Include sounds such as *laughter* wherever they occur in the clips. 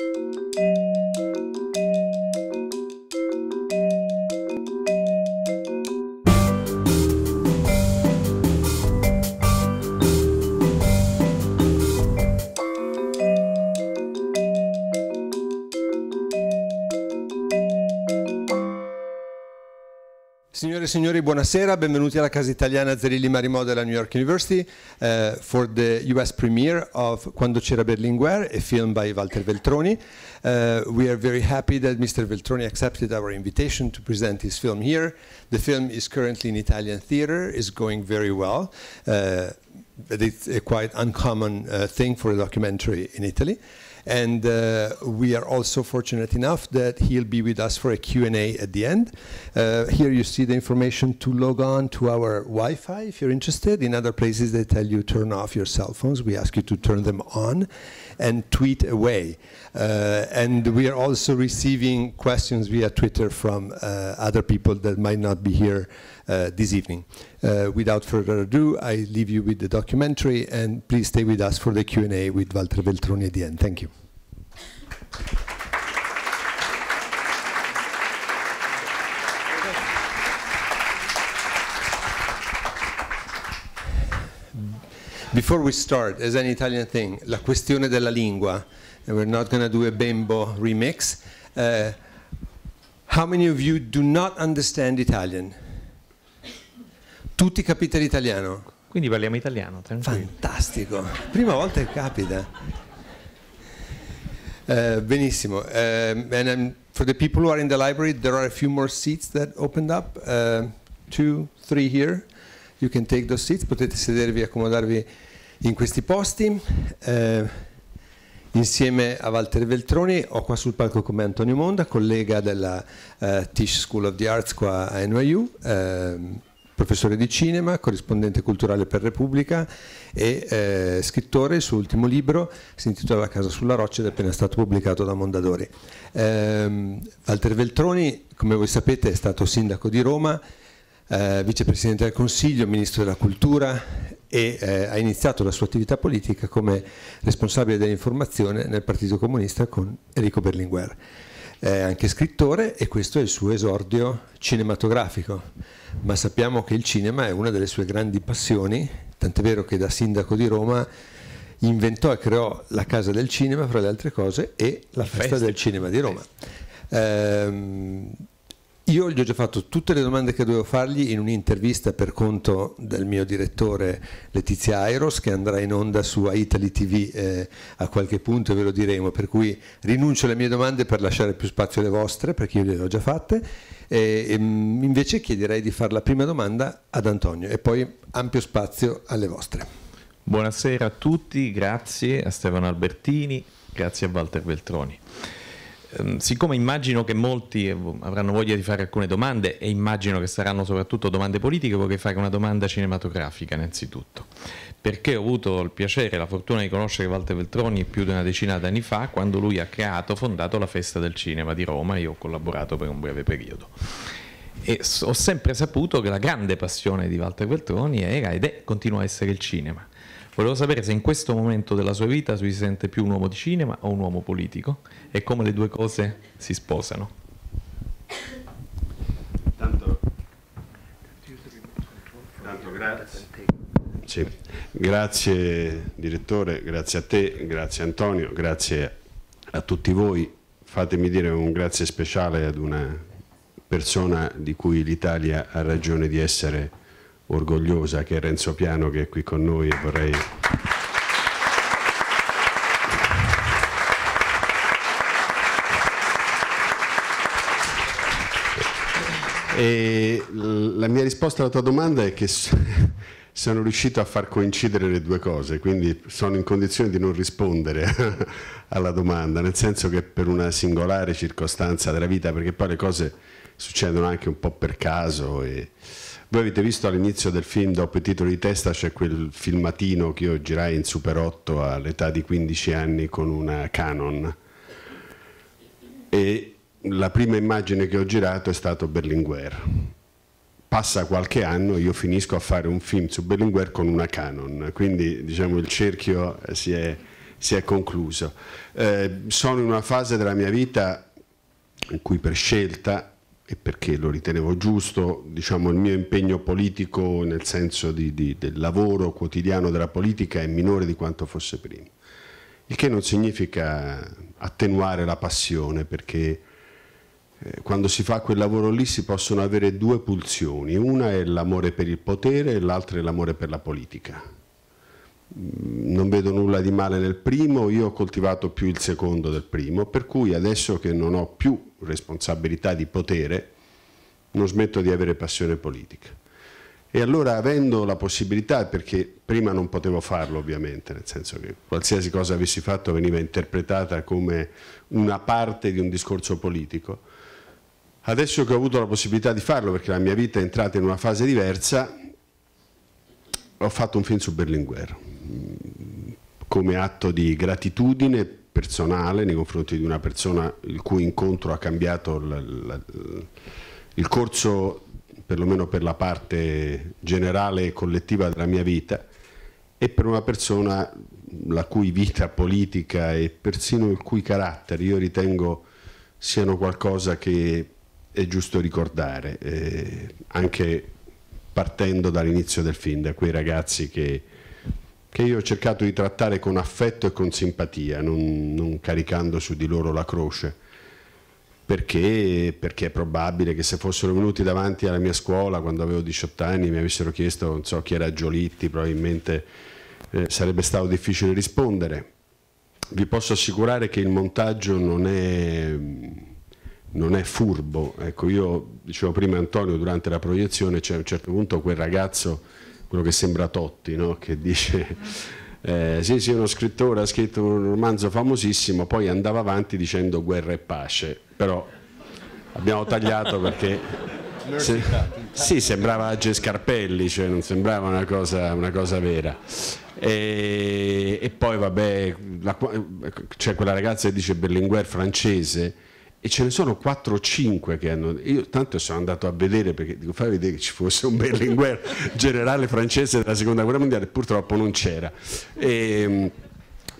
Música e signori, buonasera, benvenuti alla casa italiana Zerilli marimo della New York University uh, for the US premiere of Quando c'era Berlinguer, a film by Walter Veltroni. Uh, we are very happy that Mr. Veltroni accepted our invitation to present his film here. The film is currently in Italian theater, is going very well. Uh, it's a quite uncommon thing for a documentary in Italy. And uh, we are also fortunate enough that he'll be with us for a Q&A at the end. Uh, here you see the information to log on to our Wi-Fi if you're interested. In other places they tell you turn off your cell phones. We ask you to turn them on and tweet away. Uh, and we are also receiving questions via Twitter from uh, other people that might not be here uh, this evening. without further ado, I leave you with the documentary and please stay with us for the Q&A with Walter Veltroni at the end. Thank you. Before we start, as an Italian thing, la questione della lingua. And we're not going to do a bimbo remix. Uh, how many of you do not understand Italian? Tutti capite l'italiano? Quindi parliamo italiano, tranquillo. Fantastico, prima volta che capita. Uh, benissimo. Um, and um, for the people who are in the library, there are a few more seats that opened up. Uh, two, three here. You can take those seats. Potete sedervi e accomodarvi in questi posti. Eh, insieme a Walter Veltroni ho qua sul palco con me Antonio Monda, collega della eh, Tisch School of the Arts qua a NYU, eh, professore di cinema, corrispondente culturale per Repubblica e eh, scrittore. Il suo ultimo libro si intitola La casa sulla roccia ed è appena stato pubblicato da Mondadori. Ehm, Walter Veltroni, come voi sapete, è stato sindaco di Roma. Eh, vicepresidente del Consiglio, ministro della Cultura, e eh, ha iniziato la sua attività politica come responsabile dell'informazione nel Partito Comunista con Enrico Berlinguer. È anche scrittore e questo è il suo esordio cinematografico, ma sappiamo che il cinema è una delle sue grandi passioni, tant'è vero che da sindaco di Roma inventò e creò la Casa del Cinema, fra le altre cose, e la, festa, festa, del Cinema di Roma. Ehm, io gli ho già fatto tutte le domande che dovevo fargli in un'intervista per conto del mio direttore Letizia Airos che andrà in onda su Italy TV eh, a qualche punto e ve lo diremo, per cui rinuncio alle mie domande per lasciare più spazio alle vostre perché io le ho già fatte. E, e, ehm, invece chiederei di fare la prima domanda ad Antonio e poi ampio spazio alle vostre. Buonasera a tutti, grazie a Stefano Albertini, grazie a Walter Beltroni. Ehm, siccome immagino che molti eh, boh, avranno voglia di fare alcune domande e immagino che saranno soprattutto domande politiche, vorrei fare una domanda cinematografica innanzitutto. Perché ho avuto il piacere e la fortuna di conoscere Walter Veltroni più di una decina d'anni fa, quando lui ha creato, fondato la Festa del Cinema di Roma io ho collaborato per un breve periodo. E ho sempre saputo che la grande passione di Walter Veltroni era ed è continua a essere il cinema. Volevo sapere se in questo momento della sua vita si sente più un uomo di cinema o un uomo politico e come le due cose si sposano. Tanto, tanto grazie. Sì. Grazie direttore, grazie a te, grazie Antonio, grazie a tutti voi. Fatemi dire un grazie speciale ad una persona di cui l'Italia ha ragione di essere orgogliosa, che è Renzo Piano che è qui con noi e vorrei... E la mia risposta alla tua domanda è che *laughs* sono riuscito a far coincidere le due cose, quindi sono in condizione di non rispondere *laughs* alla domanda, nel senso che per una singolare circostanza della vita, perché poi le cose succedono anche un po' per caso. E... Voi avete visto all'inizio del film, dopo il titolo di testa, c'è quel filmatino che io girai in Super 8 all'età di 15 anni con una Canon. E la prima immagine che ho girato è stato Berlinguer. Passa qualche anno, e io finisco a fare un film su Berlinguer con una Canon, quindi diciamo, il cerchio si è, si è concluso. Eh, sono in una fase della mia vita in cui per scelta e perché lo ritenevo giusto, diciamo, il mio impegno politico nel senso di, di, del lavoro quotidiano della politica è minore di quanto fosse prima. Il che non significa attenuare la passione, perché eh, quando si fa quel lavoro lì si possono avere due pulsioni, una è l'amore per il potere e l'altra è l'amore per la politica. Mm, non vedo nulla di male nel primo, io ho coltivato più il secondo del primo, per cui adesso che non ho più responsabilità di potere non smetto di avere passione politica. E allora avendo la possibilità, perché prima non potevo farlo ovviamente, nel senso che qualsiasi cosa avessi fatto veniva interpretata come una parte di un discorso politico, adesso che ho avuto la possibilità di farlo perché la mia vita è entrata in una fase diversa, ho fatto un film su Berlinguer mm, come atto di gratitudine personale nei confronti di una persona il cui incontro ha cambiato il corso perlomeno per la parte generale e collettiva della mia vita, e per una persona la cui vita politica e persino il cui carattere io ritengo siano qualcosa che è giusto ricordare, eh, anche partendo dall'inizio del film, da quei ragazzi che, che, io ho cercato di trattare con affetto e con simpatia, non, non caricando su di loro la croce perché, perché, è probabile che se fossero venuti davanti alla mia scuola quando avevo 18 anni mi avessero chiesto non so chi era Giolitti, probabilmente eh, sarebbe stato difficile rispondere. Vi posso assicurare che il montaggio non è, non è furbo. Ecco, io dicevo prima Antonio durante la proiezione c'è a un certo punto quel ragazzo, quello che sembra Totti, no? che dice eh, sì, sì, uno scrittore ha scritto un romanzo famosissimo, poi andava avanti dicendo guerra e pace, però abbiamo tagliato perché... Se, sì, sembrava Age Scarpelli, cioè non sembrava una cosa, una cosa vera. E, e, poi vabbè, c'è cioè quella ragazza che dice Berlinguer francese, e ce ne sono 4 o 5 che hanno. Io tanto sono andato a vedere perché dico fai vedere che ci fosse un Berlinguer generale francese della seconda guerra mondiale, purtroppo non c'era. E, ehm,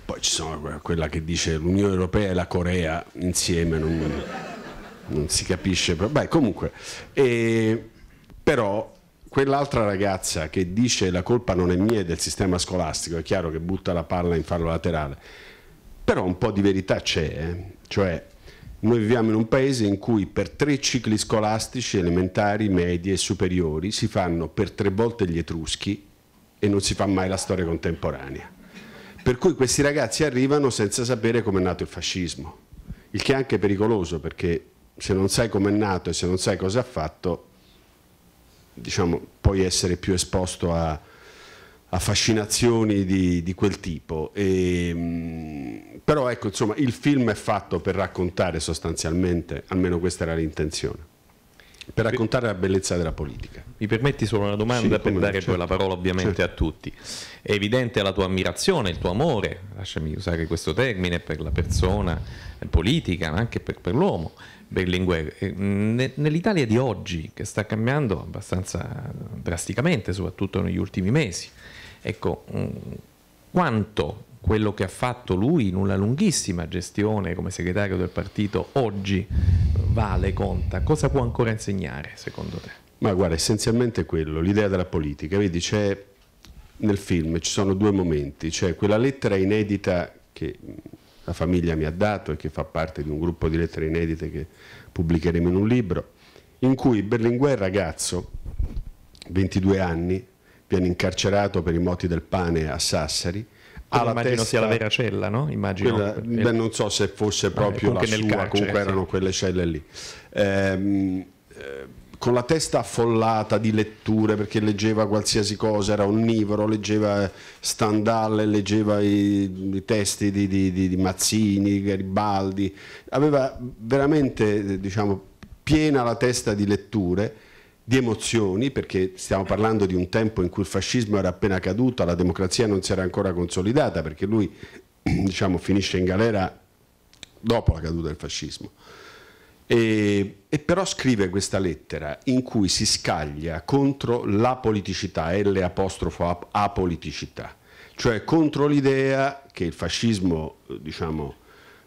poi ci sono quella che dice l'Unione Europea e la Corea insieme, non, non si capisce. Però, beh, comunque, e, ehm, però quell'altra ragazza che dice la colpa non è mia è del sistema scolastico, è chiaro che butta la palla in fallo laterale, però un po' di verità c'è, eh? cioè noi viviamo in un paese in cui per tre cicli scolastici, elementari, medie e superiori, si fanno per tre volte gli etruschi e non si fa mai la storia contemporanea. Per cui questi ragazzi arrivano senza sapere come è nato il fascismo, il che è anche pericoloso perché se non sai com'è nato e se non sai cosa ha fatto, diciamo, puoi essere più esposto a, a fascinazioni di, di, quel tipo. E, mm, però ecco, insomma, il film è fatto per raccontare sostanzialmente, almeno questa era l'intenzione per raccontare la bellezza della politica. Mi permetti solo una domanda sì, per dare certo. poi la parola ovviamente certo. a tutti. È evidente la tua ammirazione, il tuo amore, lasciami usare questo termine, per la persona politica, ma anche per, per l'uomo, Berlinguer. Eh, Nell'Italia di oggi, che sta cambiando abbastanza drasticamente, soprattutto negli ultimi mesi, ecco, mm, quanto quello che ha fatto lui in una lunghissima gestione come segretario del partito oggi vale, conta? Cosa può ancora insegnare secondo te? Ma guarda, essenzialmente quello, l'idea della politica. Vedi, c'è nel film, ci sono due momenti, c'è quella lettera inedita che la famiglia mi ha dato e che fa parte di un gruppo di lettere inedite che pubblicheremo in un libro, in cui Berlinguer ragazzo, 22 anni, viene incarcerato per i moti del pane a Sassari. Alla immagino testa, sia la vera cella, no? Immagino. Quella, beh, non so se fosse proprio la sua, carcere, comunque erano sì. quelle celle lì. Ehm, eh, con la testa affollata di letture perché leggeva qualsiasi cosa, era onnivoro, leggeva Standale, leggeva i, i testi di, di, di, Mazzini, Garibaldi, aveva veramente eh, diciamo, piena la testa di letture di emozioni, perché stiamo parlando di un tempo in cui il fascismo era appena caduto, la democrazia non si era ancora consolidata, perché lui *clears throat* diciamo, finisce in galera dopo la caduta del fascismo. E, e però scrive questa lettera in cui si scaglia contro la politicità, L apostrofo apoliticità, cioè contro l'idea che il fascismo, diciamo,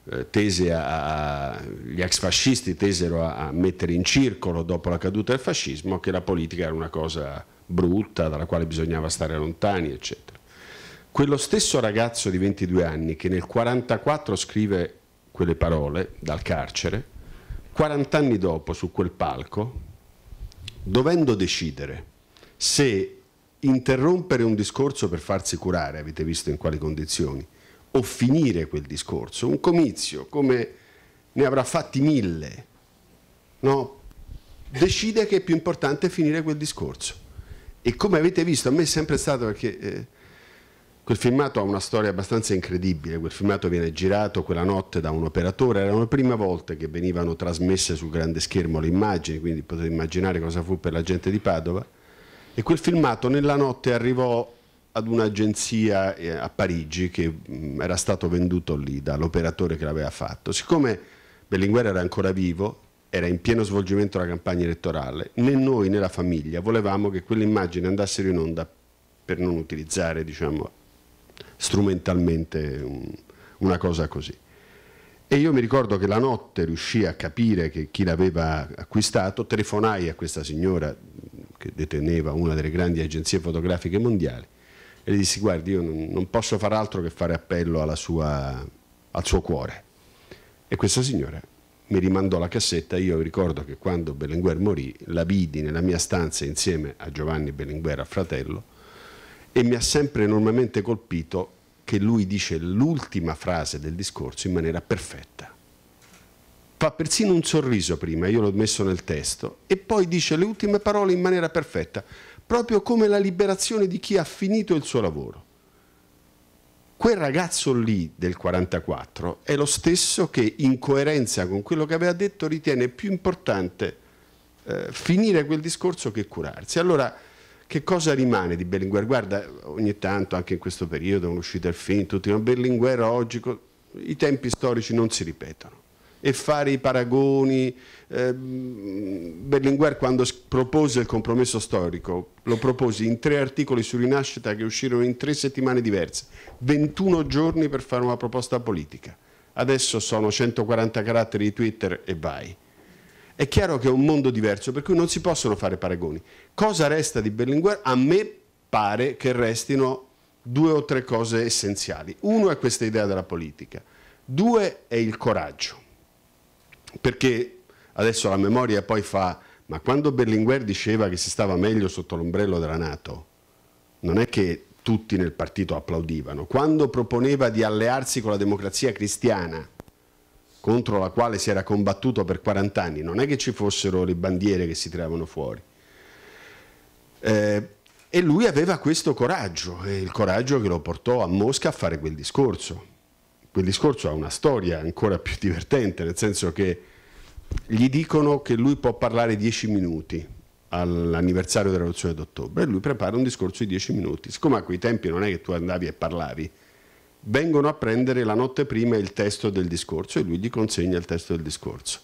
eh, tese a, gli ex fascisti tesero a, a, mettere in circolo dopo la caduta del fascismo che la politica era una cosa brutta dalla quale bisognava stare lontani eccetera. Quello stesso ragazzo di 22 anni che nel 1944 scrive quelle parole dal carcere, 40 anni dopo su quel palco, dovendo decidere se interrompere un discorso per farsi curare, avete visto in quali condizioni, o finire quel discorso. Un comizio, come ne avrà fatti mille, no? decide che è più importante finire quel discorso. E come avete visto, a me è sempre stato perché eh, quel filmato ha una storia abbastanza incredibile, quel filmato viene girato quella notte da un operatore, era la prima volta che venivano trasmesse sul grande schermo le immagini, quindi potete immaginare cosa fu per la gente di Padova. E quel filmato nella notte arrivò ad un'agenzia eh, a Parigi che mm, era stato venduto lì dall'operatore che l'aveva fatto. Siccome Berlinguer era ancora vivo, era in pieno svolgimento la campagna elettorale, né noi né la famiglia volevamo che quell'immagine andassero in onda per non utilizzare diciamo, strumentalmente una cosa così. E io mi ricordo che la notte riuscì a capire che chi l'aveva acquistato, telefonai a questa signora che deteneva una delle grandi agenzie fotografiche mondiali e gli disse guardi io non, non posso fare altro che fare appello sua, al suo cuore e questa signora mi rimandò la cassetta, io ricordo che quando Berlinguer morì la vidi nella mia stanza insieme a Giovanni Berlinguer, a fratello, e mi ha sempre enormemente colpito che lui dice l'ultima frase del discorso in maniera perfetta. Fa persino un sorriso prima, io l'ho messo nel testo, e poi dice le ultime parole in maniera perfetta proprio come la liberazione di chi ha finito il suo lavoro. Quel ragazzo lì del 44 è lo stesso che in coerenza con quello che aveva detto ritiene più importante eh, finire quel discorso che curarsi. Allora, che cosa rimane di Berlinguer? Guarda, ogni tanto, anche in questo periodo, non uscite il film, tutti, ma Berlinguer oggi, i tempi storici non si ripetono e fare i paragoni. Ehm, Berlinguer quando propose il compromesso storico lo propose in tre articoli su rinascita che uscirono in tre settimane diverse, 21 giorni per fare una proposta politica. Adesso sono 140 caratteri di Twitter e vai. È chiaro che è un mondo diverso, per cui non si possono fare paragoni. Cosa resta di Berlinguer? A me pare che restino due o tre cose essenziali. Uno è questa idea della politica, due è il coraggio perché adesso la memoria poi fa, ma quando Berlinguer diceva che si stava meglio sotto l'ombrello della Nato, non è che tutti nel partito applaudivano, quando proponeva di allearsi con la democrazia cristiana, contro la quale si era combattuto per 40 anni, non è che ci fossero le bandiere che si tiravano fuori. Eh, e lui aveva questo coraggio, il coraggio che lo portò a Mosca a fare quel discorso quel discorso ha una storia ancora più divertente, nel senso che gli dicono che lui può parlare dieci minuti all'anniversario della rivoluzione d'ottobre e lui prepara un discorso di dieci minuti. Siccome a quei tempi non è che tu andavi e parlavi, vengono a prendere la notte prima il testo del discorso e lui gli consegna il testo del discorso.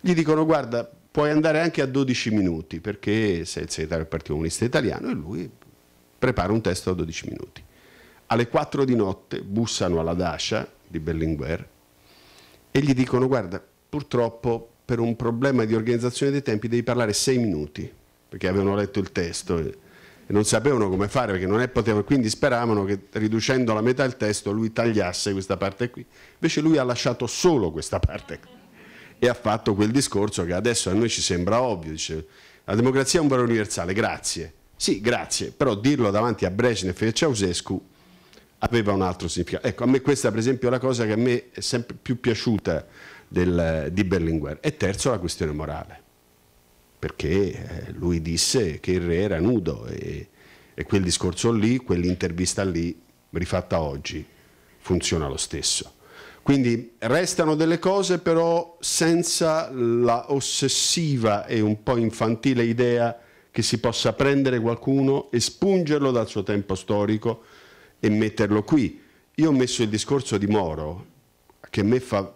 Gli dicono guarda puoi andare anche a 12 minuti perché sei il segretario del Partito Comunista Italiano e lui prepara un testo a 12 minuti. Alle 4 di notte bussano alla Dasha di Berlinguer e gli dicono guarda purtroppo per un problema di organizzazione dei tempi devi parlare sei minuti perché avevano letto il testo e, non sapevano come fare perché non è potevano quindi speravano che riducendo la metà il testo lui tagliasse questa parte qui invece lui ha lasciato solo questa parte qui e ha fatto quel discorso che adesso a noi ci sembra ovvio dice la democrazia è un valore universale grazie sì grazie però dirlo davanti a Brezhnev e a Ceausescu aveva un altro significato. Ecco, a me questa per esempio è la cosa che a me è sempre più piaciuta del, di Berlinguer. E terzo la questione morale, perché eh, lui disse che il re era nudo e, e quel discorso lì, quell'intervista lì, rifatta oggi, funziona lo stesso. Quindi restano delle cose però senza la ossessiva e un po' infantile idea che si possa prendere qualcuno, espungerlo dal suo tempo storico, e metterlo qui. Io ho messo il discorso di Moro, che a me fa,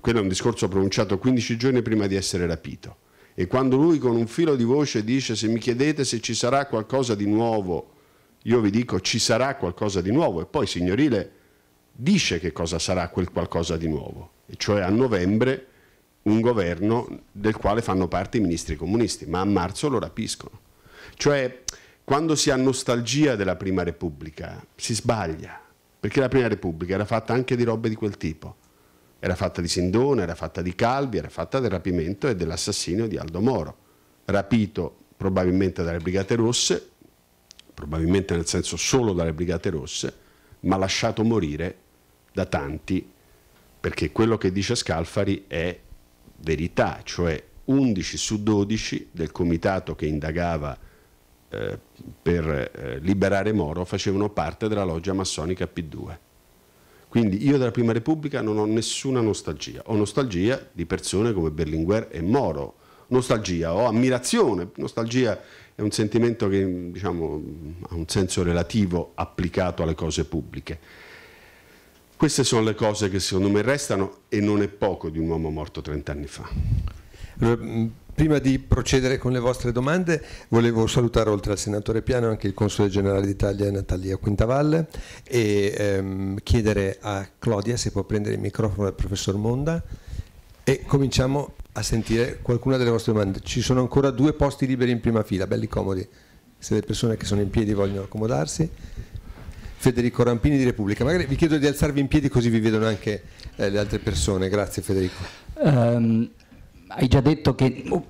quello è un discorso pronunciato 15 giorni prima di essere rapito, e quando lui con un filo di voce dice se mi chiedete se ci sarà qualcosa di nuovo, io vi dico ci sarà qualcosa di nuovo, e poi signorile dice che cosa sarà quel qualcosa di nuovo, e cioè a novembre un governo del quale fanno parte i ministri comunisti, ma a marzo lo rapiscono. Cioè, quando si ha nostalgia della Prima Repubblica si sbaglia, perché la Prima Repubblica era fatta anche di robe di quel tipo. Era fatta di Sindone, era fatta di Calvi, era fatta del rapimento e dell'assassinio di Aldo Moro, rapito probabilmente dalle Brigate Rosse, probabilmente nel senso solo dalle Brigate Rosse, ma lasciato morire da tanti, perché quello che dice Scalfari è verità, cioè 11 su 12 del comitato che indagava eh, per eh, liberare Moro facevano parte della loggia massonica P2. Quindi io della Prima Repubblica non ho nessuna nostalgia, ho nostalgia di persone come Berlinguer e Moro, nostalgia, ho ammirazione, nostalgia è un sentimento che diciamo, ha un senso relativo applicato alle cose pubbliche. Queste sono le cose che secondo me restano e non è poco di un uomo morto 30 anni fa. Mm, prima di procedere con le vostre domande volevo salutare oltre al senatore Piano anche il Console Generale d'Italia Natalia Quintavalle e ehm, chiedere a Claudia se può prendere il microfono del professor Monda e cominciamo a sentire qualcuna delle vostre domande. Ci sono ancora due posti liberi in prima fila, belli comodi, se le persone che sono in piedi vogliono accomodarsi. Federico Rampini di Repubblica. Magari vi chiedo di alzarvi in piedi così vi vedono anche eh, le altre persone. Grazie Federico. Um, hai già detto che, oh,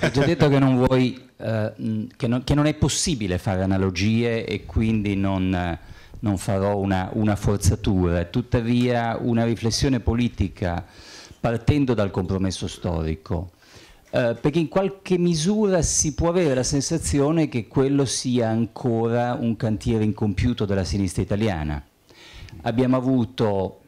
hai già detto che non vuoi, eh, che, non, che, non, è possibile fare analogie e quindi non, non farò una, una, forzatura, tuttavia una riflessione politica partendo dal compromesso storico. Eh, perché in qualche misura si può avere la sensazione che quello sia ancora un cantiere incompiuto della sinistra italiana. Abbiamo avuto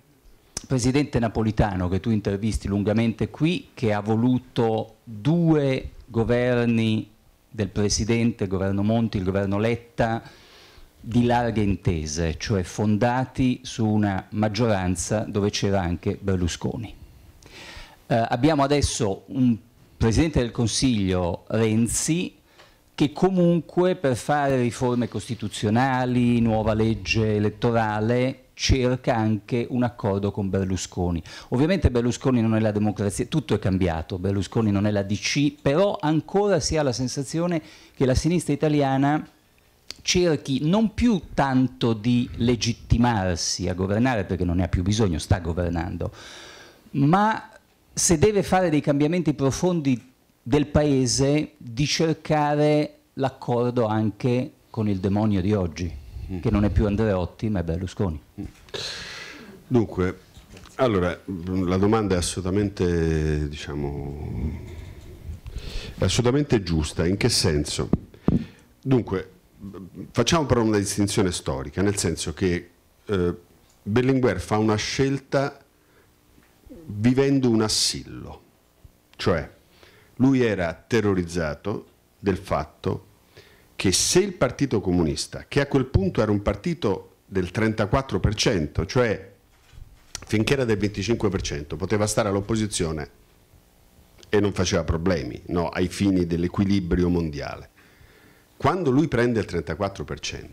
presidente napolitano che tu intervisti lungamente qui, che ha voluto due governi del presidente, il governo Monti, il governo Letta, di larghe intese, cioè fondati su una maggioranza dove c'era anche Berlusconi. Eh, abbiamo adesso un presidente del Consiglio Renzi che comunque per fare riforme costituzionali, nuova legge elettorale, cerca anche un accordo con Berlusconi. Ovviamente Berlusconi non è la democrazia, tutto è cambiato, Berlusconi non è la DC, però ancora si ha la sensazione che la sinistra italiana cerchi non più tanto di legittimarsi a governare, perché non ne ha più bisogno, sta governando, ma se deve fare dei cambiamenti profondi del Paese, di cercare l'accordo anche con il demonio di oggi che non è più Andreotti ma è Berlusconi. Dunque, allora, la domanda è assolutamente, diciamo, è assolutamente giusta, in che senso? Dunque, facciamo però una distinzione storica, nel senso che eh, Berlinguer fa una scelta vivendo un assillo, cioè lui era terrorizzato del fatto che se il Partito Comunista, che a quel punto era un partito del 34%, cioè finché era del 25%, poteva stare all'opposizione e non faceva problemi no, ai fini dell'equilibrio mondiale, quando lui prende il 34%,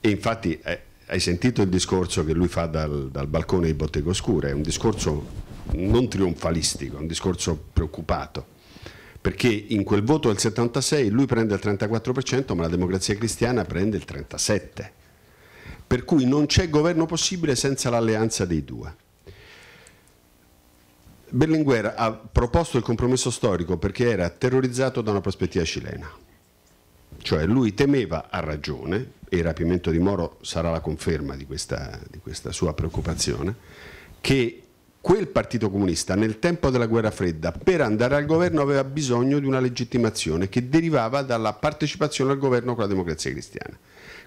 e infatti eh, hai sentito il discorso che lui fa dal, dal balcone di Bottega Oscura, è un discorso non trionfalistico, è un discorso preoccupato perché in quel voto del 76 lui prende il 34% ma la democrazia cristiana prende il 37%. Per cui non c'è governo possibile senza l'alleanza dei due. Berlinguer ha proposto il compromesso storico perché era terrorizzato da una prospettiva cilena. Cioè lui temeva a ragione, e il rapimento di Moro sarà la conferma di questa, di questa sua preoccupazione, che quel Partito Comunista nel tempo della guerra fredda per andare al governo aveva bisogno di una legittimazione che derivava dalla partecipazione al governo con la democrazia cristiana.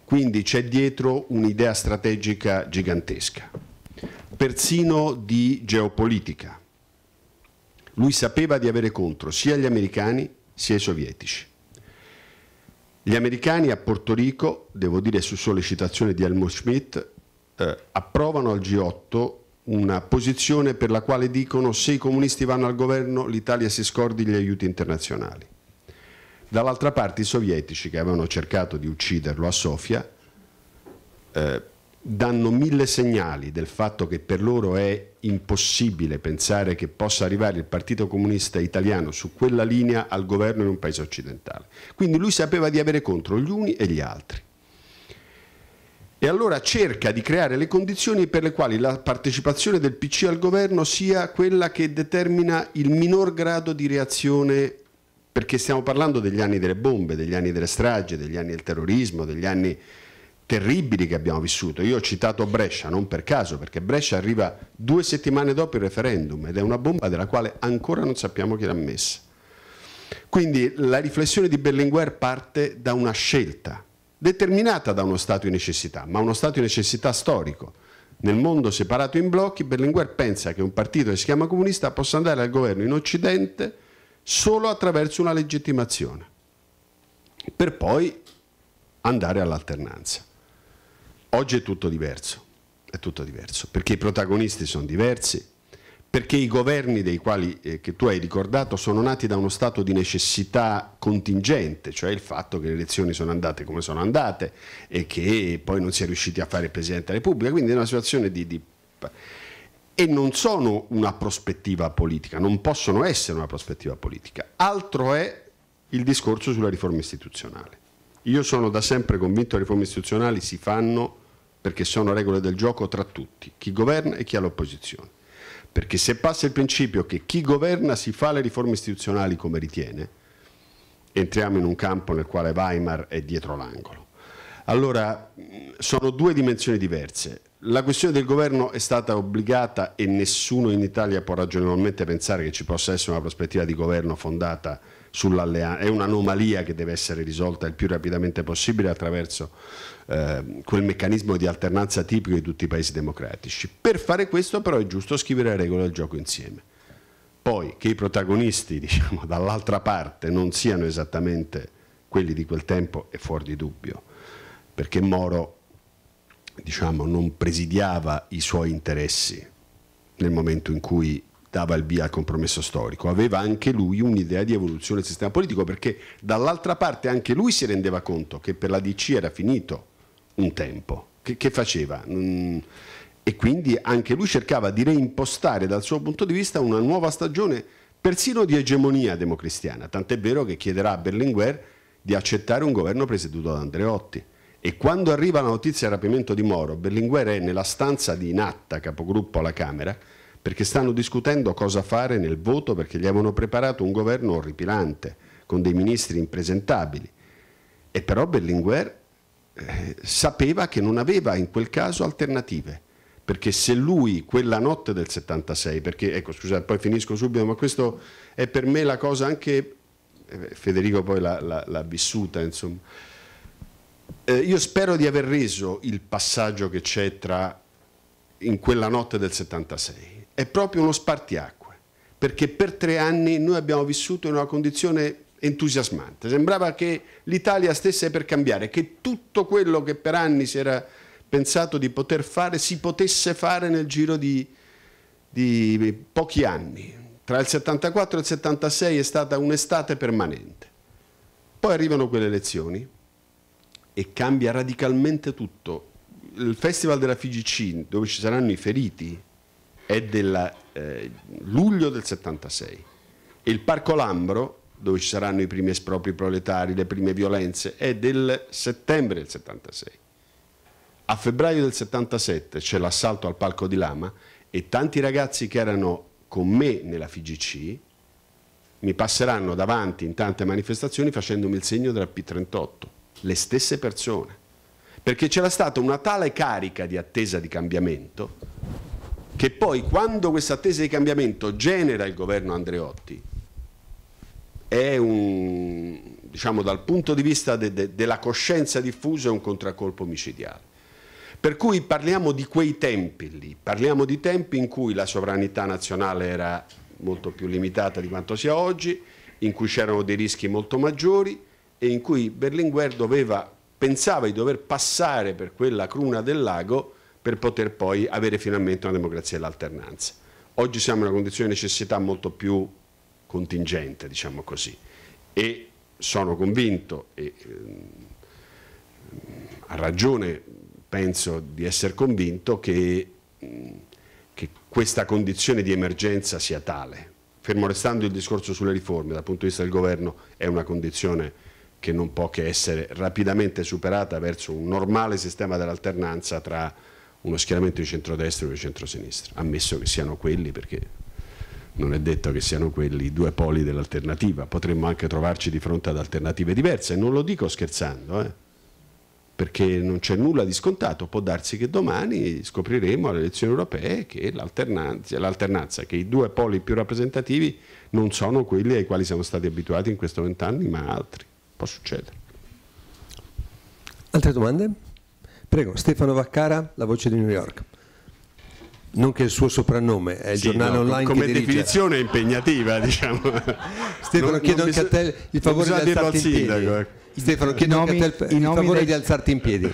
Quindi c'è dietro un'idea strategica gigantesca, persino di geopolitica. Lui sapeva di avere contro sia gli americani sia i sovietici. Gli americani a Porto Rico, devo dire su sollecitazione di Helmut Schmidt, eh, approvano al G8 una posizione per la quale dicono se i comunisti vanno al governo l'Italia si scordi gli aiuti internazionali. Dall'altra parte i sovietici che avevano cercato di ucciderlo a Sofia eh, danno mille segnali del fatto che per loro è impossibile pensare che possa arrivare il Partito Comunista Italiano su quella linea al governo in un paese occidentale. Quindi lui sapeva di avere contro gli uni e gli altri e allora cerca di creare le condizioni per le quali la partecipazione del PC al governo sia quella che determina il minor grado di reazione perché stiamo parlando degli anni delle bombe, degli anni delle strage, degli anni del terrorismo, degli anni terribili che abbiamo vissuto. Io ho citato Brescia, non per caso, perché Brescia arriva due settimane dopo il referendum ed è una bomba della quale ancora non sappiamo chi l'ha messa. Quindi la riflessione di Berlinguer parte da una scelta, determinata da uno stato di necessità, ma uno stato di necessità storico. Nel mondo separato in blocchi, Berlinguer pensa che un partito che si chiama comunista possa andare al governo in Occidente solo attraverso una legittimazione, per poi andare all'alternanza. Oggi è tutto diverso, è tutto diverso, perché i protagonisti sono diversi, perché i governi dei quali eh, che tu hai ricordato sono nati da uno stato di necessità contingente, cioè il fatto che le elezioni sono andate come sono andate e che poi non si è riusciti a fare il Presidente della Repubblica, quindi è una situazione di, di... e non sono una prospettiva politica, non possono essere una prospettiva politica. Altro è il discorso sulla riforma istituzionale. Io sono da sempre convinto che le riforme istituzionali si fanno perché sono regole del gioco tra tutti, chi governa e chi ha l'opposizione perché se passa il principio che chi governa si fa le riforme istituzionali come ritiene, entriamo in un campo nel quale Weimar è dietro l'angolo. Allora, sono due dimensioni diverse. La questione del governo è stata obbligata e nessuno in Italia può ragionevolmente pensare che ci possa essere una prospettiva di governo fondata sull'alleanza. È un'anomalia che deve essere risolta il più rapidamente possibile attraverso eh, quel meccanismo di alternanza tipico di tutti i paesi democratici. Per fare questo però è giusto scrivere le regole del gioco insieme. Poi che i protagonisti *laughs* diciamo, dall'altra parte non siano esattamente quelli di quel tempo è fuori di dubbio, perché Moro diciamo, non presidiava i suoi interessi nel momento in cui dava il via al compromesso storico, aveva anche lui un'idea di evoluzione del sistema politico perché dall'altra parte anche lui si rendeva conto che per la DC era finito un tempo, che, che faceva? Mm, e quindi anche lui cercava di reimpostare dal suo punto di vista una nuova stagione persino di egemonia democristiana, tant'è vero che chiederà a Berlinguer di accettare un governo presieduto da Andreotti e quando arriva la notizia del rapimento di Moro, Berlinguer è nella stanza di Natta, capogruppo alla Camera, perché stanno discutendo cosa fare nel voto perché gli avevano preparato un governo orripilante, con dei ministri impresentabili. E però Berlinguer eh, sapeva che non aveva in quel caso alternative perché se lui quella notte del 76, perché ecco scusate, poi finisco subito, ma questo è per me la cosa anche, eh, Federico poi l'ha vissuta, insomma, eh, io spero di aver reso il passaggio che c'è tra in quella notte del 76. È proprio uno spartiacque, perché per tre anni noi abbiamo vissuto in una condizione entusiasmante. Sembrava che l'Italia stesse per cambiare, che tutto quello che per anni si era pensato di poter fare si potesse fare nel giro di, di pochi anni. Tra il 74 e il 76 è stata un'estate permanente. Poi arrivano quelle elezioni e cambia radicalmente tutto. Il Festival della FIGC, dove ci saranno i feriti, è del eh, luglio del 76 e il Parco Lambro, dove ci saranno i primi espropri proletari, le prime violenze, è del settembre del 76. A febbraio del 77 c'è l'assalto al Palco di Lama e tanti ragazzi che erano con me nella FIGC mi passeranno davanti in tante manifestazioni facendomi il segno della P38 le stesse persone, perché c'era stata una tale carica di attesa di cambiamento che poi quando questa attesa di cambiamento genera il governo Andreotti, è un, diciamo, dal punto di vista de, de, della coscienza diffusa è un contraccolpo micidiale. Per cui parliamo di quei tempi lì, parliamo di tempi in cui la sovranità nazionale era molto più limitata di quanto sia oggi, in cui c'erano dei rischi molto maggiori, e in cui Berlinguer doveva, pensava di dover passare per quella cruna del lago per poter poi avere finalmente una democrazia dell'alternanza. Oggi siamo in una condizione di necessità molto più contingente, diciamo così, e sono convinto, e eh, a ragione penso di essere convinto, che, che questa condizione di emergenza sia tale. Fermo restando il discorso sulle riforme, dal punto di vista del governo è una condizione che non può che essere rapidamente superata verso un normale sistema dell'alternanza tra uno schieramento di centrodestra e uno di centrosinistra, ammesso che siano quelli perché non è detto che siano quelli i due poli dell'alternativa, potremmo anche trovarci di fronte ad alternative diverse, non lo dico scherzando, eh? perché non c'è nulla di scontato, può darsi che domani scopriremo alle elezioni europee che l'alternanza, che i due poli più rappresentativi non sono quelli ai quali siamo stati abituati in questi vent'anni, ma altri può succedere. Altre domande? Prego, Stefano Vaccara, La Voce di New York. Non che il suo soprannome, è il sì, giornale no, online come che Come definizione è impegnativa, *laughs* diciamo. Stefano, non, chiedo non ecco. anche a te il favore di alzarti in sindaco, piedi. Stefano, chiedo nomi, anche a te il, favore dei, di alzarti in piedi.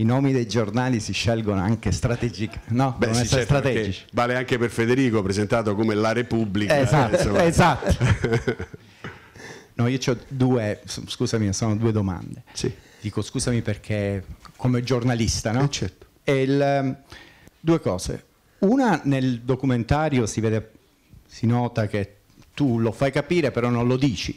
I nomi dei giornali si scelgono anche strategicamente, no? Beh, sì, certo, strategici. Vale anche per Federico, presentato come La Repubblica. Esatto, eh, esatto. *laughs* No, io ho due, scusami, sono due domande. Sì. Dico scusami perché come giornalista, no? Eh, certo. il, ehm, due cose. Una, nel documentario si vede, si nota che tu lo fai capire però non lo dici.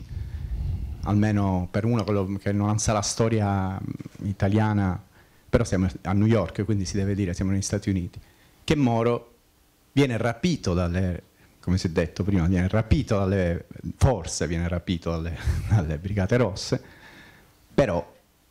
Almeno per uno che non sa la storia mm, italiana, però siamo a New York, quindi si deve dire siamo negli Stati Uniti, che Moro viene rapito dalle come si è detto prima, viene rapito dalle, forse viene rapito dalle, *laughs* dalle Brigate Rosse, però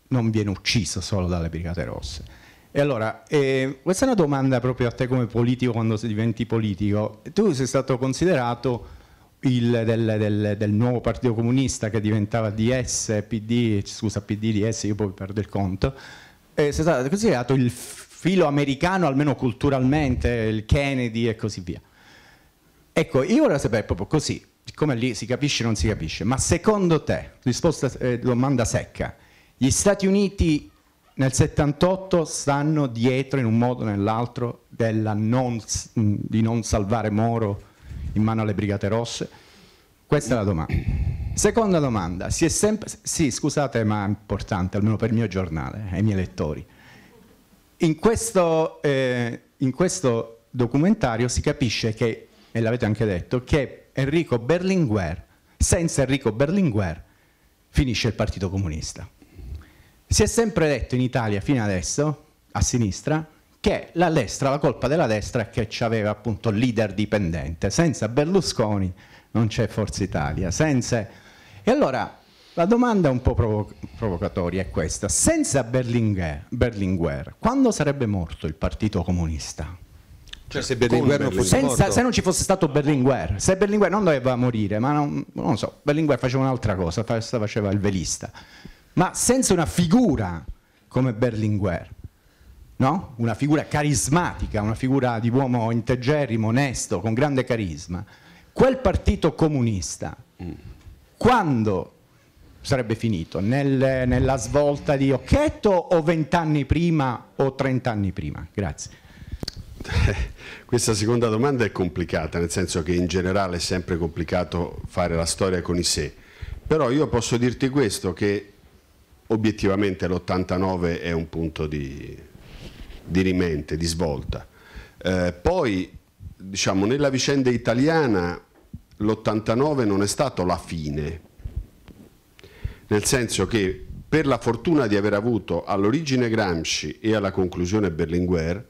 non viene ucciso solo dalle Brigate Rosse. E allora, eh, questa è una domanda proprio a te come politico quando diventi politico. Tu sei stato considerato il, del, del, del, nuovo partito comunista che diventava DS, PD, scusa PD, DS, io poi perdo il conto, eh, sei stato considerato il filo americano almeno culturalmente, il Kennedy e così via. Ecco, io vorrei sapere proprio così, come lì si capisce o non si capisce, ma secondo te, risposta eh, domanda secca, gli Stati Uniti nel 78 stanno dietro in un modo o nell'altro non, mm, di non salvare Moro in mano alle Brigate Rosse? Questa è la domanda. Seconda domanda, si è sempre, sì scusate ma è importante, almeno per il mio giornale, eh, ai miei lettori. In questo, eh, in questo documentario si capisce che e l'avete anche detto, che Enrico Berlinguer, senza Enrico Berlinguer, finisce il Partito Comunista. Si è sempre detto in Italia fino adesso, a sinistra, che la destra, la colpa della destra è che ci aveva appunto leader dipendente. Senza Berlusconi non c'è Forza Italia. Senza... E allora la domanda un po' provo- provocatoria è questa. Senza Berlinguer, Berlinguer, quando sarebbe morto il Partito Comunista? Cioè, se Berlinguer non fosse Berlinguer. Senza, Se non ci fosse stato Berlinguer, se Berlinguer non doveva morire, ma non, non so, Berlinguer faceva un'altra cosa, faceva il velista. Ma senza una figura come Berlinguer, no? una figura carismatica, una figura di uomo integerrimo, onesto, con grande carisma, quel partito comunista, mm. quando sarebbe finito? Nel, nella svolta di Occhetto o vent'anni prima o trent'anni prima? Grazie. *laughs* Questa seconda domanda è complicata, nel senso che in generale è sempre complicato fare la storia con i sé, però io posso dirti questo, che obiettivamente l'89 è un punto di, di rimente, di svolta. Eh, poi, diciamo, nella vicenda italiana l'89 non è stato la fine, nel senso che per la fortuna di aver avuto all'origine Gramsci e alla conclusione Berlinguer,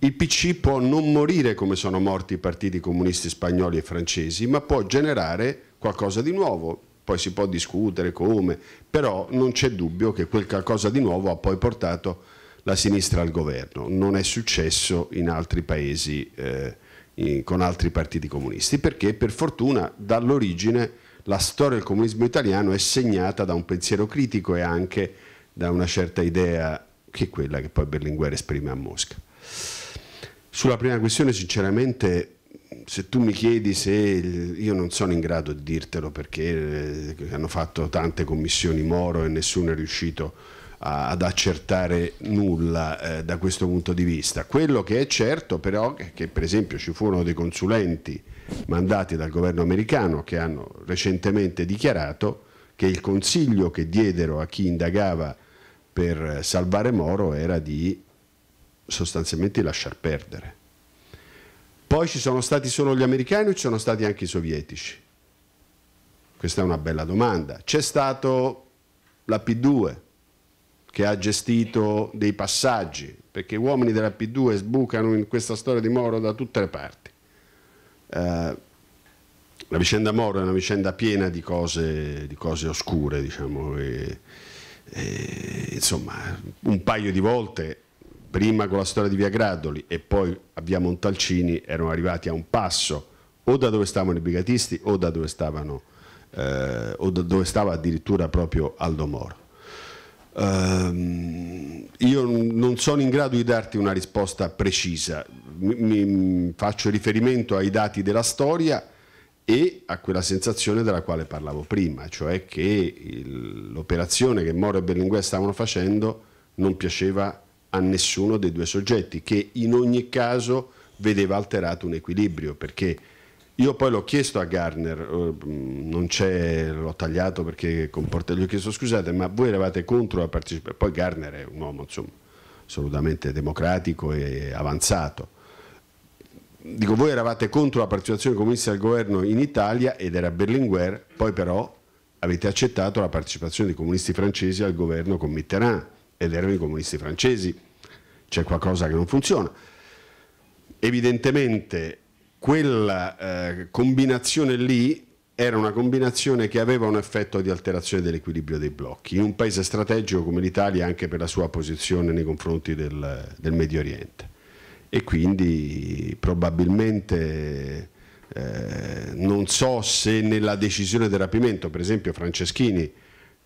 il PC può non morire come sono morti i partiti comunisti spagnoli e francesi, ma può generare qualcosa di nuovo. Poi si può discutere come, però non c'è dubbio che quel qualcosa di nuovo ha poi portato la sinistra al governo. Non è successo in altri paesi eh, in, con altri partiti comunisti, perché per fortuna dall'origine la storia del comunismo italiano è segnata da un pensiero critico e anche da una certa idea che è quella che poi Berlinguer esprime a Mosca. Sulla prima questione sinceramente se tu mi chiedi se io non sono in grado di dirtelo perché eh, hanno fatto tante commissioni Moro e nessuno è riuscito a, ad accertare nulla eh, da questo punto di vista. Quello che è certo però è che per esempio ci furono dei consulenti mandati dal governo americano che hanno recentemente dichiarato che il consiglio che diedero a chi indagava per salvare Moro era di sostanzialmente lasciar perdere. Poi ci sono stati solo gli americani o ci sono stati anche i sovietici? Questa è una bella domanda. C'è stato la P2 che ha gestito dei passaggi, perché uomini della P2 sbucano in questa storia di Moro da tutte le parti. Eh, la vicenda Moro è una vicenda piena di cose, di cose oscure, diciamo, e, e, insomma, un paio di volte prima con la storia di Via Gradoli e poi a Via Montalcini erano arrivati a un passo o da dove stavano i brigatisti o da dove, stavano, eh, o da dove stava addirittura proprio Aldo Moro. Uh, io non sono in grado di darti una risposta precisa, mi, mi faccio riferimento ai dati della storia e a quella sensazione della quale parlavo prima, cioè che l'operazione che Moro e Berlinguer stavano facendo non piaceva a a nessuno dei due soggetti, che in ogni caso vedeva alterato un equilibrio, perché io poi l'ho chiesto a Garner, eh, non c'è, l'ho tagliato perché comporta, gli ho chiesto scusate, ma voi eravate contro la partecipazione, poi Garner è un uomo insomma, assolutamente democratico e avanzato. Dico, voi eravate contro la partecipazione comunista al governo in Italia ed era Berlinguer, poi però avete accettato la partecipazione dei comunisti francesi al governo con Mitterrand ed erano i comunisti francesi, c'è qualcosa che non funziona. Evidentemente quella eh, combinazione lì era una combinazione che aveva un effetto di alterazione dell'equilibrio dei blocchi, in un paese strategico come l'Italia anche per la sua posizione nei confronti del, del Medio Oriente. E quindi probabilmente eh, non so se nella decisione del rapimento, per esempio Franceschini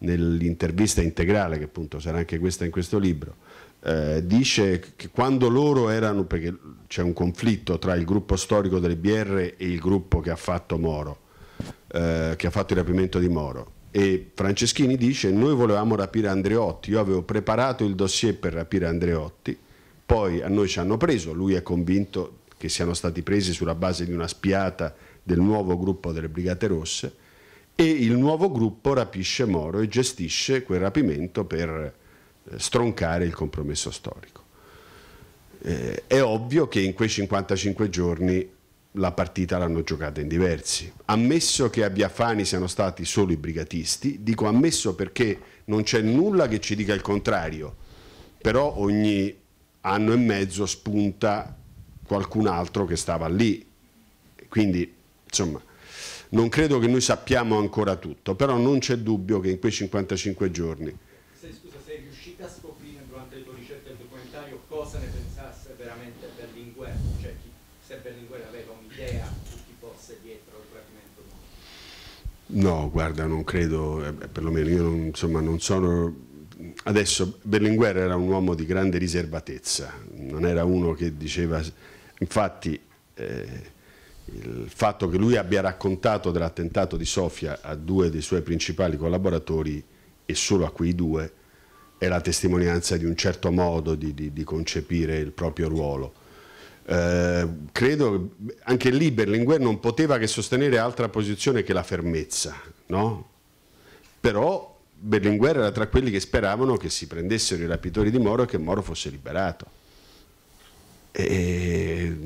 nell'intervista integrale, che appunto sarà anche questa in questo libro, eh, dice che quando loro erano, perché c'è un conflitto tra il gruppo storico delle BR e il gruppo che ha fatto Moro, eh, che ha fatto il rapimento di Moro, e Franceschini dice noi volevamo rapire Andreotti, io avevo preparato il dossier per rapire Andreotti, poi a noi ci hanno preso, lui è convinto che siano stati presi sulla base di una spiata del nuovo gruppo delle Brigate Rosse, e il nuovo gruppo rapisce Moro e gestisce quel rapimento per eh, stroncare il compromesso storico. Eh, è ovvio che in quei 55 giorni la partita l'hanno giocata in diversi. Ammesso che a Biafani siano stati solo i brigatisti, dico ammesso perché non c'è nulla che ci dica il contrario, però ogni anno e mezzo spunta qualcun altro che stava lì. Quindi, insomma, non credo che noi sappiamo ancora tutto, però non c'è dubbio che in quei 55 giorni... Se, scusa, sei riuscita a scoprire durante le tue ricerche e il documentario cosa ne pensasse veramente Berlinguer? Cioè, chi, se Berlinguer aveva un'idea su chi fosse dietro il rapimento? No, guarda, non credo, eh, perlomeno io non, insomma, non sono adesso Berlinguer era un uomo di grande riservatezza, non era uno che diceva, infatti eh, il fatto che lui abbia raccontato dell'attentato di Sofia a due dei suoi principali collaboratori e solo a quei due è la testimonianza di un certo modo di, di, di concepire il proprio ruolo. Eh, credo anche lì Berlinguer non poteva che sostenere altra posizione che la fermezza, no? però Berlinguer era tra quelli che speravano che si prendessero i rapitori di Moro e che Moro fosse liberato. E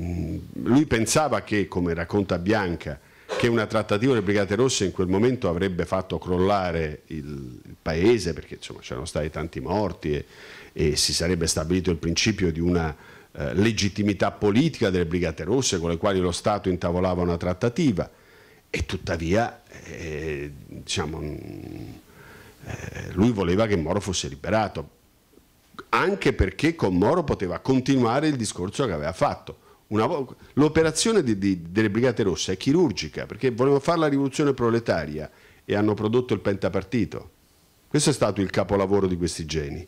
lui pensava che, come racconta Bianca, che una trattativa delle Brigate Rosse in quel momento avrebbe fatto crollare il, paese perché c'erano stati tanti morti e, e, si sarebbe stabilito il principio di una eh, legittimità politica delle Brigate Rosse con le quali lo Stato intavolava una trattativa e tuttavia eh, diciamo, mm, eh, lui voleva che Moro fosse liberato anche perché con Moro poteva continuare il discorso che aveva fatto. L'operazione delle Brigate Rosse è chirurgica perché volevano fare la rivoluzione proletaria e hanno prodotto il pentapartito. Questo è stato il capolavoro di questi geni,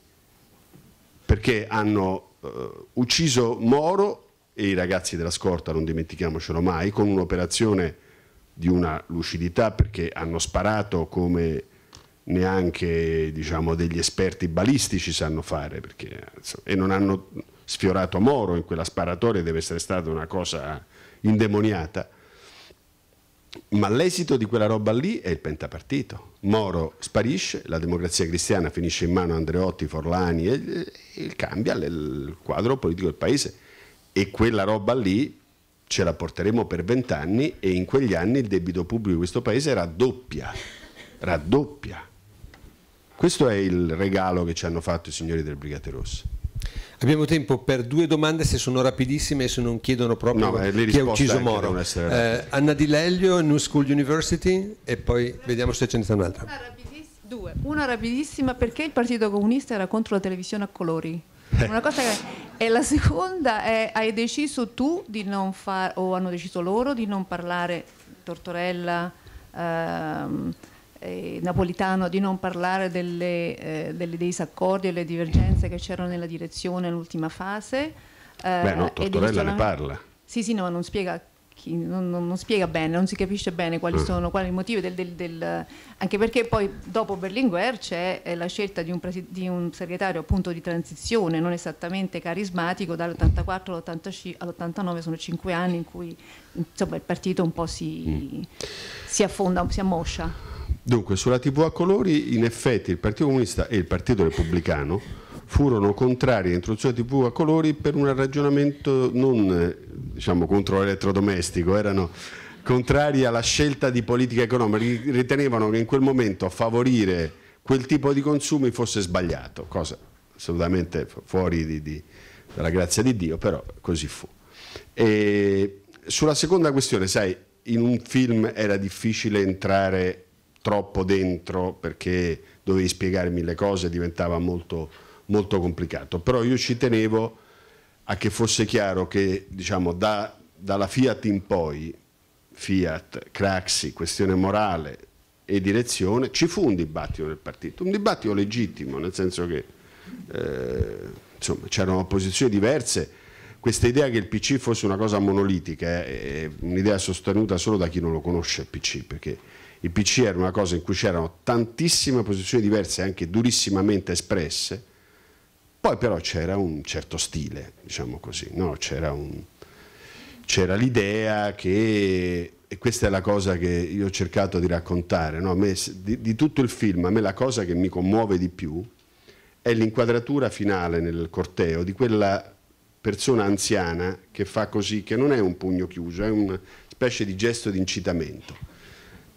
perché hanno eh, ucciso Moro e i ragazzi della scorta, non dimentichiamocelo mai, con un'operazione di una lucidità perché hanno sparato come neanche diciamo, degli esperti balistici sanno fare perché, insomma, e non hanno sfiorato Moro in quella sparatoria deve essere stata una cosa indemoniata ma l'esito di quella roba lì è il pentapartito Moro sparisce, la democrazia cristiana finisce in mano a Andreotti, Forlani e, e cambia il quadro politico del paese e quella roba lì ce la porteremo per vent'anni e in quegli anni il debito pubblico di questo paese raddoppia raddoppia questo è il regalo che ci hanno fatto i signori delle Brigate Rosse. Abbiamo tempo per due domande se sono rapidissime e se non chiedono proprio no, chi ha ucciso Moro. Eh, Anna Di Leglio, New School University e poi vediamo se ce ne sta un'altra. due, una rapidissima perché il Partito Comunista era contro la televisione a colori. Eh. Una cosa che e la seconda è hai deciso tu di non fare o hanno deciso loro di non parlare Tortorella ehm, eh, Napolitano di non parlare delle, eh, delle disaccordi e delle divergenze che c'erano nella direzione nell'ultima fase. Eh, Beh, no, Tortorella ne parla. Sì, sì, no, ma non spiega non, non, non, spiega bene, non si capisce bene quali mm. sono quali i motivi del, del, del, anche perché poi dopo Berlinguer c'è eh, la scelta di un, di un, segretario appunto di transizione non esattamente carismatico dall'84 all'89 sono cinque anni in cui insomma, il partito un po' si, mm. si affonda, si ammoscia. Dunque, sulla TV a colori, in effetti il Partito Comunista e il Partito Repubblicano furono contrari all'introduzione della TV a colori per un ragionamento non diciamo, contro l'elettrodomestico, erano contrari alla scelta di politica economica, ritenevano che in quel momento favorire quel tipo di consumi fosse sbagliato, cosa assolutamente fuori di, di, dalla grazia di Dio, però così fu. E sulla seconda questione, sai, in un film era difficile entrare troppo dentro perché dovevi spiegarmi le cose, diventava molto, molto complicato. Però io ci tenevo a che fosse chiaro che diciamo, da, dalla Fiat in poi, Fiat, Craxi, questione morale e direzione, ci fu un dibattito nel partito, un dibattito legittimo, nel senso che eh, c'erano posizioni diverse, questa idea che il PC fosse una cosa monolitica eh, è un'idea sostenuta solo da chi non lo conosce il PC, perché il PC era una cosa in cui c'erano tantissime posizioni diverse, anche durissimamente espresse, poi però c'era un certo stile, diciamo così, no? c'era, l'idea che, e questa è la cosa che io ho cercato di raccontare, no? me, di, di tutto il film, a me la cosa che mi commuove di più è l'inquadratura finale nel corteo di quella persona anziana che fa così, che non è un pugno chiuso, è una specie di gesto di incitamento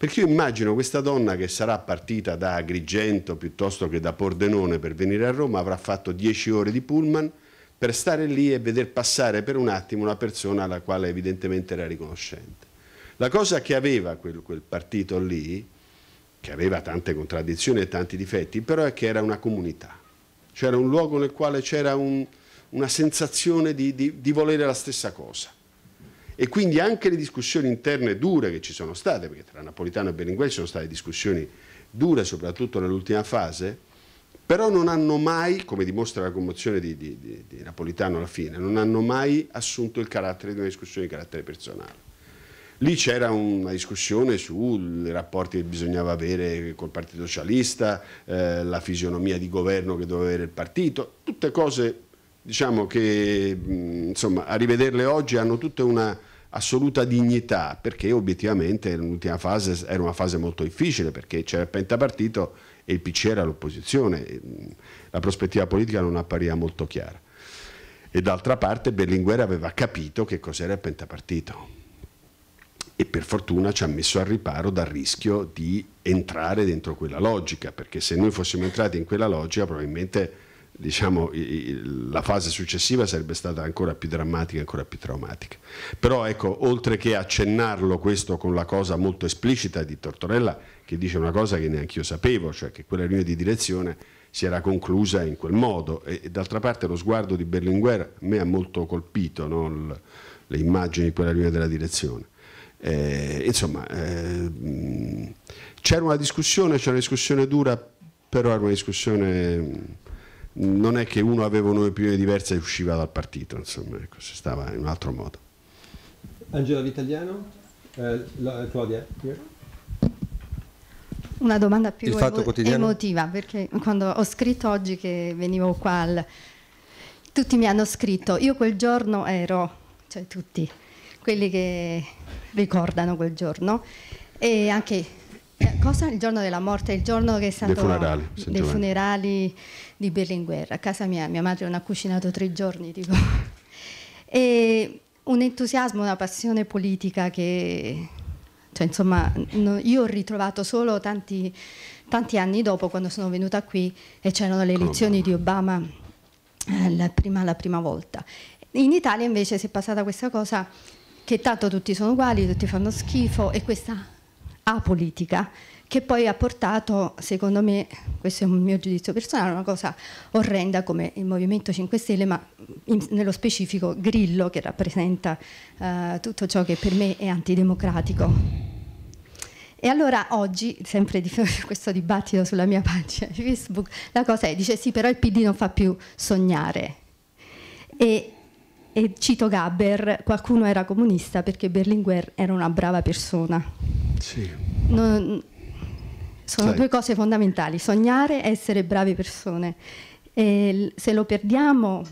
perché io immagino questa donna che sarà partita da Agrigento piuttosto che da Pordenone per venire a Roma, avrà fatto 10 ore di pullman per stare lì e veder passare per un attimo una persona alla quale evidentemente era riconoscente. La cosa che aveva quel, quel partito lì, che aveva tante contraddizioni e tanti difetti, però è che era una comunità. C'era un luogo nel quale c'era un, una sensazione di, di, di volere la stessa cosa e quindi anche le discussioni interne dure che ci sono state, perché tra Napolitano e Berlinguer ci sono state discussioni dure, soprattutto nell'ultima fase, però non hanno mai, come dimostra la commozione di, di, di, di, Napolitano alla fine, non hanno mai assunto il carattere di una discussione di carattere personale. Lì c'era una discussione sui rapporti che bisognava avere col Partito Socialista, eh, la fisionomia di governo che doveva avere il partito, tutte cose diciamo che mm, insomma, a rivederle oggi hanno tutta una, assoluta dignità, perché obiettivamente l'ultima fase era una fase molto difficile, perché c'era il pentapartito e il PC era l'opposizione, la prospettiva politica non appariva molto chiara. E d'altra parte Berlinguer aveva capito che cos'era il pentapartito e per fortuna ci ha messo al riparo dal rischio di entrare dentro quella logica, perché se noi fossimo entrati in quella logica probabilmente diciamo, la fase successiva sarebbe stata ancora più drammatica, ancora più traumatica. Però ecco, oltre che accennarlo questo con la cosa molto esplicita di Tortorella, che dice una cosa che neanche io sapevo, cioè che quella riunione di direzione si era conclusa in quel modo e, e d'altra parte lo sguardo di Berlinguer a me ha molto colpito, no? Il, le immagini di quella riunione della direzione. Eh, insomma, eh, c'era una discussione, c'era una discussione dura, però era una discussione non è che uno aveva un'opinione diversa e usciva dal partito, insomma, ecco, si stava in un altro modo. Angela Vitaliano, eh, la, Claudia. Una domanda più emo emotiva, perché quando ho scritto oggi che venivo qua, al... tutti mi hanno scritto, io quel giorno ero, cioè tutti, quelli che ricordano quel giorno, e anche eh, cosa? Il giorno della morte, il giorno che è stato dei funerali, dei funerali di Berlinguer. A casa mia, mia madre non ha cucinato tre giorni, tipo. *laughs* E un entusiasmo, una passione politica che, cioè, insomma, no, io ho ritrovato solo tanti, tanti, anni dopo, quando sono venuta qui e c'erano le elezioni di Obama eh, la, prima, la prima volta. In Italia invece si è passata questa cosa che tanto tutti sono uguali, tutti fanno schifo e questa apolitica che poi ha portato, secondo me, questo è un mio giudizio personale, una cosa orrenda come il Movimento 5 Stelle, ma in, nello specifico Grillo che rappresenta eh, tutto ciò che per me è antidemocratico. E allora oggi, sempre di *laughs* questo dibattito sulla mia pagina di Facebook, la cosa è, dice sì però il PD non fa più sognare. E, e cito Gabber, qualcuno era comunista perché Berlinguer era una brava persona. Sì. Non, sono Sai. due cose fondamentali, sognare e essere bravi persone. E se lo perdiamo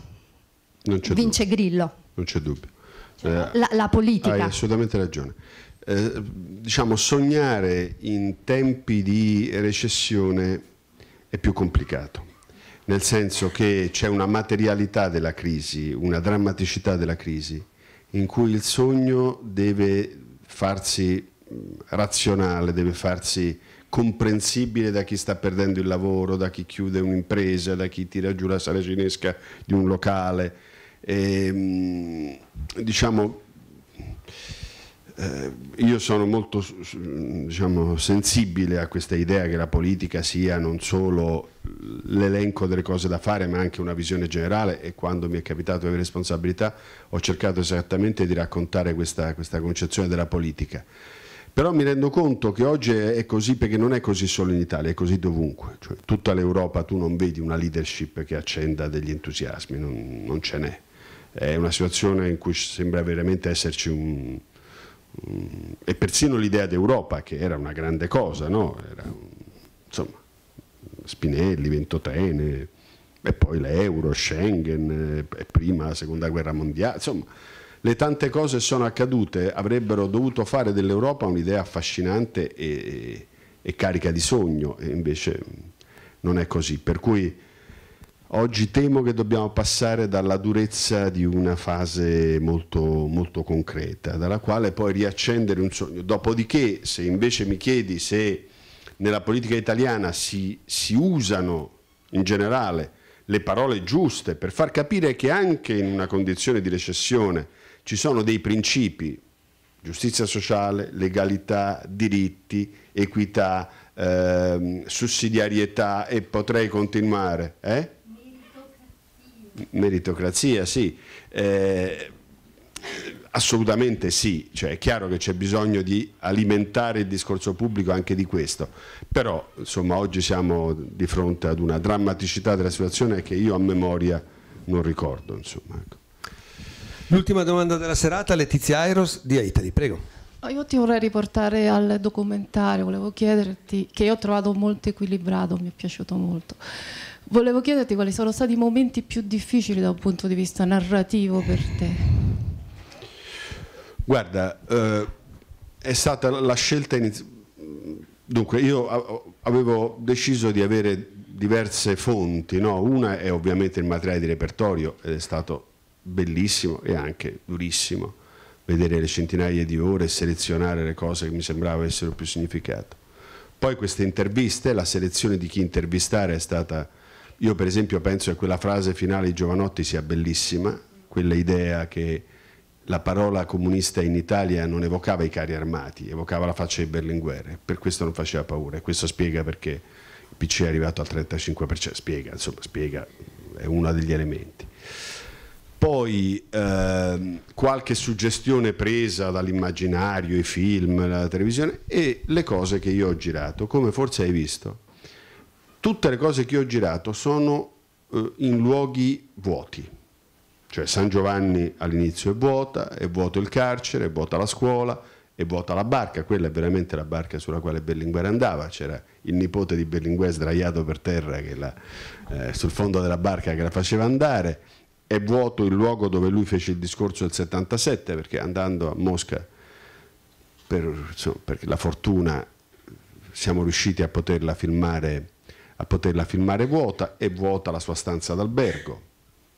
vince dubbio. Grillo. Non c'è dubbio. Cioè, eh, la, la, politica. Hai assolutamente ragione. Eh, diciamo, sognare in tempi di recessione è più complicato, nel senso che c'è una materialità della crisi, una drammaticità della crisi, in cui il sogno deve farsi razionale, deve farsi comprensibile da chi sta perdendo il lavoro, da chi chiude un'impresa, da chi tira giù la sala cinesca di un locale. E, ehm, diciamo, eh, io sono molto diciamo, sensibile a questa idea che la politica sia non solo l'elenco delle cose da fare ma anche una visione generale e quando mi è capitato di avere responsabilità ho cercato esattamente di raccontare questa, questa concezione della politica però mi rendo conto che oggi è così perché non è così solo in Italia, è così dovunque. Cioè, tutta l'Europa tu non vedi una leadership che accenda degli entusiasmi, non, non ce n'è. È una situazione in cui sembra veramente esserci un... un e persino l'idea d'Europa, che era una grande cosa, no? un, insomma, Spinelli, Ventotene, e poi l'euro, Schengen, e prima la seconda guerra mondiale, insomma le tante cose sono accadute avrebbero dovuto fare dell'Europa un'idea affascinante e, e, carica di sogno, e invece mm, non è così. Per cui oggi temo che dobbiamo passare dalla durezza di una fase molto, molto concreta, dalla quale poi riaccendere un sogno. Dopodiché, se invece mi chiedi se nella politica italiana si, si usano in generale le parole giuste per far capire che anche in una condizione di recessione ci sono dei principi, giustizia sociale, legalità, diritti, equità, ehm, sussidiarietà e potrei continuare. Eh? Meritocrazia. Meritocrazia, sì. Eh, assolutamente sì, cioè, è chiaro che c'è bisogno di alimentare il discorso pubblico anche di questo, però insomma, oggi siamo di fronte ad una drammaticità della situazione che io a memoria non ricordo. Insomma, ecco. L'ultima domanda della serata, Letizia Airos di Aitali, prego. Io ti vorrei riportare al documentario, volevo chiederti, che io ho trovato molto equilibrato, mi è piaciuto molto. Volevo chiederti quali sono stati i momenti più difficili da un punto di vista narrativo per te. Guarda, eh, è stata la scelta iniziale. Dunque, io avevo deciso di avere diverse fonti, no? una è ovviamente il materiale di repertorio ed è stato bellissimo e anche durissimo vedere le centinaia di ore e selezionare le cose che mi sembrava essere più significato. Poi queste interviste, la selezione di chi intervistare è stata, io per esempio penso che quella frase finale di Giovanotti sia bellissima, quella idea che la parola comunista in Italia non evocava i carri armati, evocava la faccia di Berlinguer, per questo non faceva paura e questo spiega perché il PC è arrivato al 35%, spiega, insomma, spiega, è uno degli elementi poi ehm, qualche suggestione presa dall'immaginario, i film, la televisione e le cose che io ho girato, come forse hai visto. Tutte le cose che ho girato sono eh, in luoghi vuoti, cioè San Giovanni all'inizio è vuota, è vuoto il carcere, è vuota la scuola, è vuota la barca, quella è veramente la barca sulla quale Berlinguer andava, c'era il nipote di Berlinguer sdraiato per terra la, eh, sul fondo della barca che la faceva andare è vuoto il luogo dove lui fece il discorso del 77 perché andando a Mosca per, insomma, per la fortuna siamo riusciti a poterla, filmare, a poterla filmare vuota e vuota la sua stanza d'albergo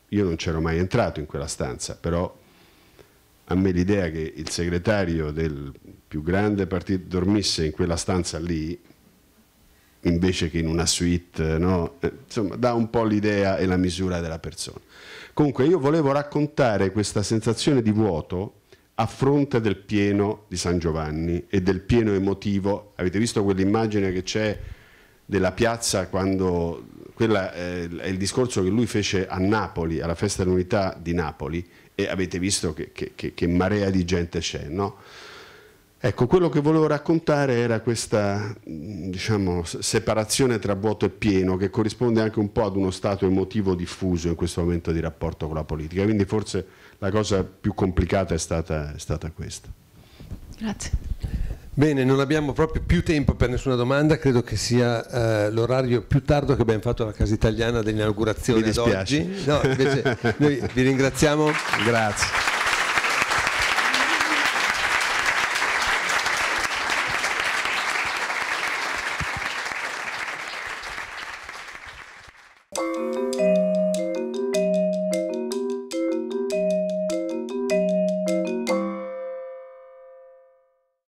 io non c'ero mai entrato in quella stanza però a me l'idea che il segretario del più grande partito dormisse in quella stanza lì invece che in una suite, no? Eh, insomma, dà un po' l'idea e la misura della persona. Comunque io volevo raccontare questa sensazione di vuoto a fronte del pieno di San Giovanni e del pieno emotivo. Avete visto quell'immagine che c'è della piazza quando quella eh, è il discorso che lui fece a Napoli, alla festa dell'unità di Napoli e avete visto che, che, che marea di gente c'è, no? Ecco, quello che volevo raccontare era questa mm, diciamo, separazione tra vuoto e pieno che corrisponde anche un po' ad uno stato emotivo diffuso in questo momento di rapporto con la politica, quindi forse la cosa più complicata è stata, è stata questa. Grazie. Bene, non abbiamo proprio più tempo per nessuna domanda, credo che sia eh, l'orario più tardo che abbiamo fatto alla Casa Italiana dell'inaugurazione ad oggi. No, invece noi vi ringraziamo. Grazie.